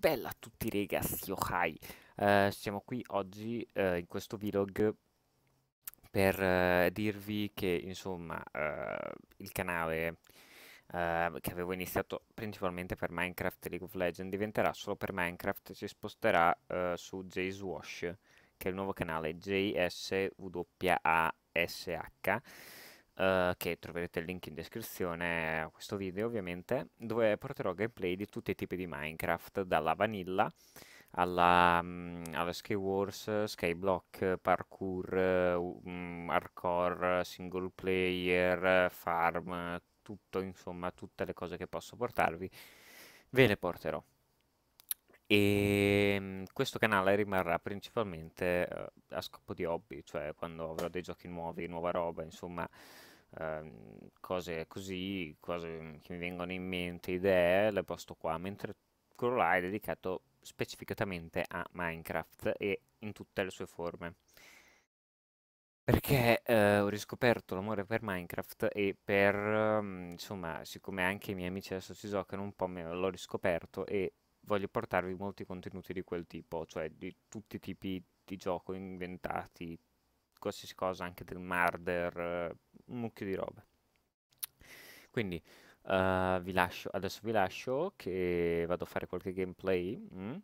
Bella a tutti ragazzi, ohai! Oh, uh, eh, siamo qui oggi uh, in questo vlog per uh, dirvi che insomma il canale che avevo iniziato principalmente per Minecraft e League of Legends diventerà solo per Minecraft e si sposterà su JSWASH che è il nuovo canale JSWASH eh, che troverete il link in descrizione a questo video ovviamente, dove porterò gameplay di tutti i tipi di Minecraft, dalla vanilla alla, mm, alla Skywars, Skyblock, parkour, um, hardcore, single player, farm, tutto insomma, tutte le cose che posso portarvi, ve le porterò. E ehm, questo canale rimarrà principalmente eh, a scopo di hobby, cioè quando avrò dei giochi nuovi, nuova roba, insomma, Ehm, cose così, cose che mi vengono in mente, idee, le posto qua, mentre quello là è dedicato specificatamente a Minecraft e in tutte le sue forme. Perché eh, ho riscoperto l'amore per Minecraft e per, ehm, insomma, siccome anche i miei amici adesso ci giocano un po', l'ho riscoperto e voglio portarvi molti contenuti di quel tipo, cioè di tutti i tipi di gioco inventati, qualsiasi cosa, anche del Marder, un mucchio di robe. Quindi uh, vi lascio, adesso vi lascio che vado a fare qualche gameplay mm,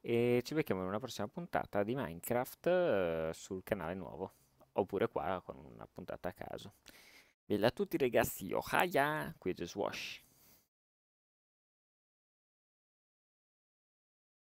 e ci becchiamo in una prossima puntata di Minecraft uh, sul canale nuovo oppure qua con una puntata a caso. Bella a tutti ragazzi, ohaya, qui è Geswash.